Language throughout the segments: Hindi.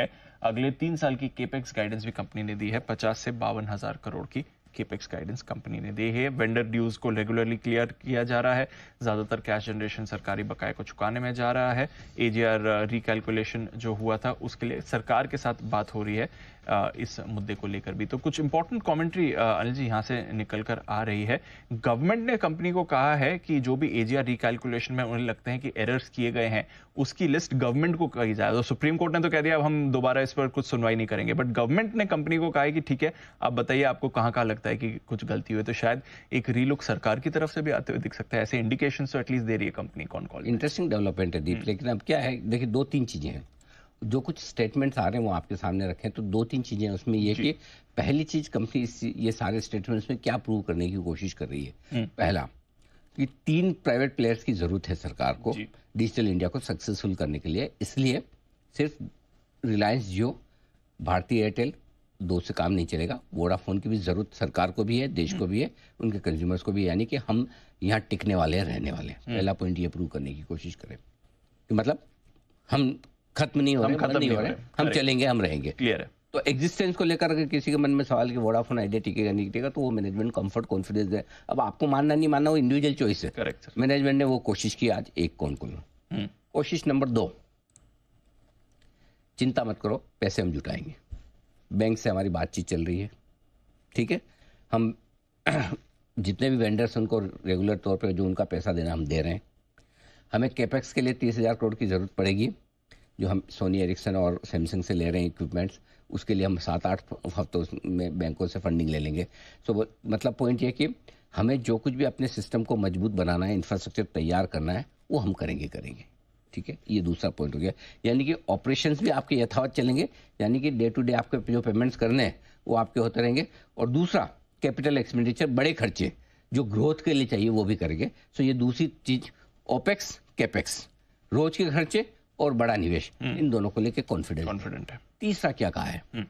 है अगले तीन साल की केपेक्स गाइडेंस भी कंपनी ने दी है पचास से बावन हजार करोड़ की केपेक्स गाइडेंस कंपनी ने दी है वेंडर ड्यूज को रेगुलरली क्लियर किया जा रहा है ज्यादातर कैश जनरेशन सरकारी बकाए को चुकाने में जा रहा है एजीआर रिकैलकुलेशन uh, जो हुआ था उसके लिए सरकार के साथ बात हो रही है uh, इस मुद्दे को लेकर भी तो कुछ important commentary uh, Anil ji यहाँ से निकल कर आ रही है गवर्नमेंट ने कंपनी को कहा है कि जो भी एजीआर रिकैलकुलेशन में उन्हें लगते हैं कि एरर्स किए गए हैं उसकी लिस्ट गवर्नमेंट को कही जाए तो सुप्रीम कोर्ट ने तो कह दिया अब हम दोबारा इस पर कुछ सुनवाई नहीं करेंगे बट गवर्नमेंट ने कंपनी को कहा है कि ठीक है आप बताइए आपको कहाँ कहाँ लगता है કે કઈક કુછ ગલતી હુઈ તો શાયદ એક રીલુક સરકાર કી તરફ સે ભી આતે હુ દેખ સકતા હૈ એસે ઇન્ડિકેશન તો એટલીસ્ટ દે રહી હે કંપની કોનકોલ ઇન્ટરેસ્ટિંગ ડેવલપમેન્ટ હે દીપ લેકિન અબ ક્યા હે દેખिए દો તીન ચીજે હે જો કુછ સ્ટેટમેન્ટસ આ રહે હે વો આપકે સામને રખે તો દો તીન ચીજે હે ઉસમે યે કી પહેલી ચીજ કંપની યે سارے સ્ટેટમેન્ટસ મે ક્યા પ્રૂવ karne કી કોશિશ કર રહી હૈ પહલા કી તીન પ્રાઇવેટ પ્લેયર્સ કી જરૂરત હે સરકાર કો ડિજિટલ ઇન્ડિયા કો સક્સેસફુલ karne કે લિયે ઇસલિયે સિર્ફ રિલાયન્સ Jio ભારતીય એરટેલ दो से काम नहीं चलेगा वोडाफोन की भी ज़रूरत सरकार को भी है देश को भी है उनके कंज्यूमर्स को भी यानी कि हम यहाँ टिकने वाले हैं रहने वाले हैं हम्म। पहला पॉइंट ये प्रूव करने की कोशिश करें कि मतलब हम खत्म नहीं हो रहे खत्म नहीं हो रहे हम चलेंगे हम रहेंगे क्लियर है तो एग्जिस्टेंस को लेकर अगर किसी के मन में सवाल कि वोडाफोन आइडिया टिकेगा नहीं टिकेगा तो वो मैनेजमेंट कंफर्ट कॉन्फिडेंस है अब आपको मानना नहीं मानना वो इंडिविजुअल चॉइस है करेक्ट मैनेजमेंट ने वो कोशिश की आज एक कौन कौन हम्म। कोशिश नंबर दो चिंता मत करो पैसे हम जुटाएंगे बैंक से हमारी बातचीत चल रही है ठीक है हम जितने भी वेंडर्स उनको रेगुलर तौर पर जो उनका पैसा देना हम दे रहे हैं हमें केपेक्स के लिए तीस हज़ार करोड़ की ज़रूरत पड़ेगी जो हम सोनी एरिक्सन और सैमसंग से ले रहे हैं इक्विपमेंट्स उसके लिए हम सात आठ हफ्तों में बैंकों से फंडिंग ले लेंगे सो so, मतलब पॉइंट ये कि हमें जो कुछ भी अपने सिस्टम को मजबूत बनाना है इंफ्रास्ट्रक्चर तैयार करना है वो हम करेंगे करेंगे ठीक है ये दूसरा पॉइंट हो गया यानी कि ऑपरेशन भी आपके यथावत चलेंगे यानी कि डे टू डे आपके जो पेमेंट्स करने हैं वो आपके होते रहेंगे और दूसरा कैपिटल एक्सपेंडिचर बड़े खर्चे जो ग्रोथ के लिए चाहिए वो भी करेंगे सो ये दूसरी चीज ओपेक्स कैपेक्स रोज के खर्चे और बड़ा निवेश हम्म। इन दोनों को लेकर कॉन्फिडेंट कॉन्फिडेंट है तीसरा क्या कहा है हम्म।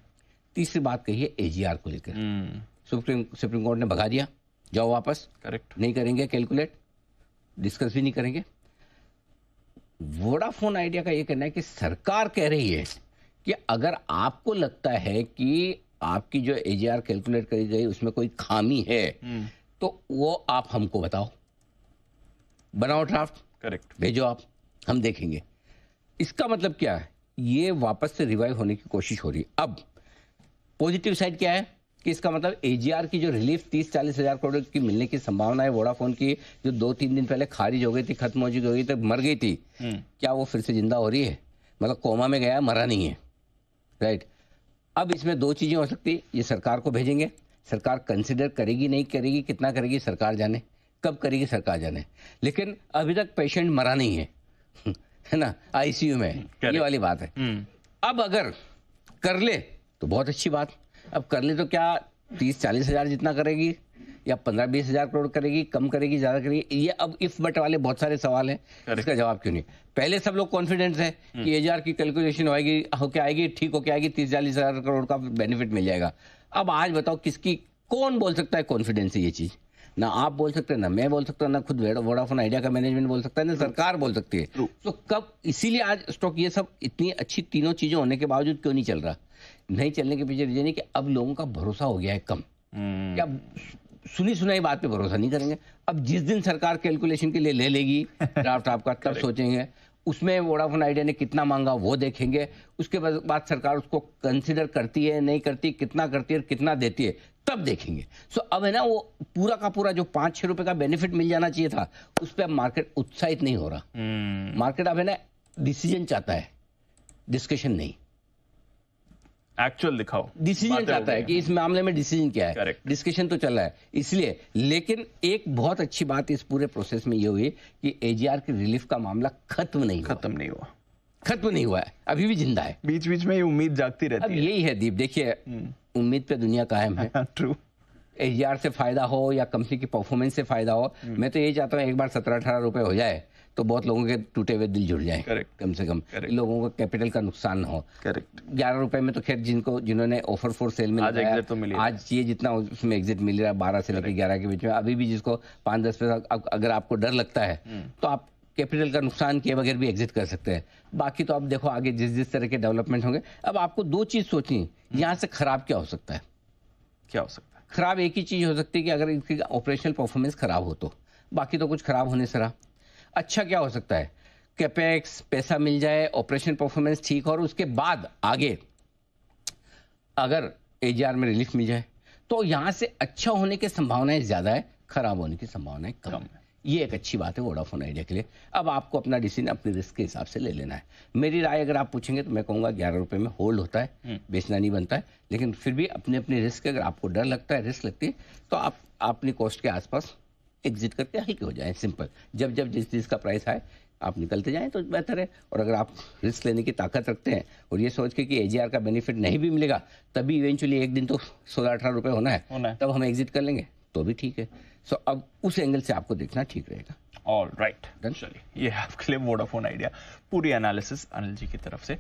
तीसरी बात कही है एजीआर को लेकर हम्म। सुप्रीम सुप्रीम कोर्ट ने भगा दिया जाओ वापस करेक्ट नहीं करेंगे कैलकुलेट डिस्कस भी नहीं करेंगे वोडाफोन आइडिया का ये कहना है कि सरकार कह रही है कि अगर आपको लगता है कि आपकी जो एजीआर कैलकुलेट करी गई उसमें कोई खामी है हम्म। तो वो आप हमको बताओ बनाओ ड्राफ्ट करेक्ट भेजो आप हम देखेंगे इसका मतलब क्या है ये वापस से रिवाइव होने की कोशिश हो रही है अब पॉजिटिव साइड क्या है कि इसका मतलब एजीआर की जो रिलीफ तीस चालीस हजार करोड़ की मिलने की संभावना है वोडाफोन की जो दो तीन दिन पहले खारिज हो गई थी खत्म हो चुकी गई तो मर गई थी हम्म। क्या वो फिर से जिंदा हो रही है मतलब कोमा में गया मरा नहीं है राइट अब इसमें दो चीज़ें हो सकती ये सरकार को भेजेंगे सरकार कंसिडर करेगी नहीं करेगी कितना करेगी सरकार जाने कब करेगी सरकार जाने लेकिन अभी तक पेशेंट मरा नहीं है है ना आईसीयू में ये वाली बात है हम्म। अब अगर कर ले तो बहुत अच्छी बात अब कर ले तो क्या तीस चालीस हजार जितना करेगी या पंद्रह बीस हजार करोड़ करेगी कम करेगी ज्यादा करेगी ये अब इफ बट वाले बहुत सारे सवाल हैं इसका जवाब क्यों नहीं पहले सब लोग कॉन्फिडेंस है हम्म. कि एजीआर की कैलकुलेशन होगी होके आएगी ठीक होके आएगी तीस चालीस हजार करोड़ का बेनिफिट मिल जाएगा अब आज बताओ किसकी कौन बोल सकता है कॉन्फिडेंस है ये चीज ना आप बोल सकते हैं ना मैं बोल सकता हूँ ना खुद वोडाफोन आइडिया का मैनेजमेंट बोल सकता है ना सरकार बोल सकती है तो कब इसीलिए आज स्टॉक ये सब इतनी अच्छी तीनों चीजें होने के बावजूद क्यों नहीं चल रहा नहीं चलने के पीछे रीजन है कि अब लोगों का भरोसा हो गया है कम हम्म। क्या सुनी सुनाई बात पे भरोसा नहीं करेंगे अब जिस दिन सरकार कैलकुलेशन के लिए ले लेगी ड्राफ्ट आपका तब सोचेंगे उसमें वोडाफोन आइडिया ने कितना मांगा वो देखेंगे उसके बाद सरकार उसको कंसिडर करती है नहीं करती कितना करती है कितना देती है तब देखेंगे सो अब है ना वो पूरा का पूरा जो पाँच छः रुपये का बेनिफिट मिल जाना चाहिए था उस पर अब मार्केट उत्साहित नहीं हो रहा मार्केट हम्म। अब है ना डिसीजन चाहता है डिस्कशन नहीं एक्चुअल दिखाओ डिसीजन चाहता है कि इस मामले में डिसीजन क्या है डिस्कशन तो चल रहा है इसलिए लेकिन एक बहुत अच्छी बात इस पूरे प्रोसेस में ये हुई कि एजीआर की रिलीफ का मामला खत्म नहीं खत्म नहीं हुआ खत्म नहीं हुआ है अभी भी जिंदा है बीच बीच में ये उम्मीद जागती रहती अब है यही है दीप देखिए हम्म। उम्मीद पे दुनिया कायम है ट्रू एजीआर से फायदा हो या कंपनी की परफॉर्मेंस से फायदा हो हम्म। मैं तो ये चाहता हूँ एक बार सत्रह अठारह रुपए हो जाए तो बहुत लोगों के टूटे हुए दिल जुड़ जाए करेक्ट कम से कम Correct. लोगों का कैपिटल का नुकसान हो करेक्ट ग्यारह रुपए में तो खैर जिनको जिन्होंने ऑफर फॉर सेल में आज तो मिली आज ये जितना उसमें एग्जिट मिल रहा है बारह से लेकर ग्यारह के बीच में अभी भी जिसको पांच दस पैसा अगर आपको डर लगता है हम्म। तो आप कैपिटल का नुकसान किए बगैर भी एग्जिट कर सकते हैं बाकी तो आप देखो आगे जिस जिस तरह के डेवलपमेंट होंगे अब आपको दो चीज़ सोचनी हम्म। यहाँ से खराब क्या हो सकता है क्या हो सकता है खराब एक ही चीज़ हो सकती है कि अगर इनकी ऑपरेशनल परफॉर्मेंस खराब हो तो बाकी तो कुछ खराब होने से रहा अच्छा क्या हो सकता है कैपेक्स पैसा मिल जाए ऑपरेशन परफॉर्मेंस ठीक और उसके बाद आगे अगर एजीआर में रिलीफ मिल जाए तो यहाँ से अच्छा होने की संभावनाएं ज़्यादा है खराब होने की संभावनाएं कम है ये एक अच्छी बात है वोडाफोन आइडिया के लिए अब आपको अपना डिसीजन अपने रिस्क के हिसाब से ले लेना है मेरी राय अगर आप पूछेंगे तो मैं कहूँगा ग्यारह रुपये में होल्ड होता है हम्म। बेचना नहीं बनता है लेकिन फिर भी अपने अपने रिस्क अगर आपको डर लगता है रिस्क लगती है तो आप अपनी कॉस्ट के आसपास एग्जिट करके हल्के हो जाए सिंपल जब जब जिस चीज़ का प्राइस आए आप निकलते जाएं तो बेहतर है और अगर आप रिस्क लेने की ताकत रखते हैं और ये सोच के कि एजीआर का बेनिफिट नहीं भी मिलेगा तभी इवेंचुअली एक दिन तो सोलह अठारह रुपये होना है तब हम एग्जिट कर लेंगे तो भी ठीक है सो अब उस एंगल से आपको देखना ठीक रहेगा ऑल राइट right. चलिए ये आपके लिए वोडाफोन आइडिया पूरी एनालिसिस अनिल जी की तरफ से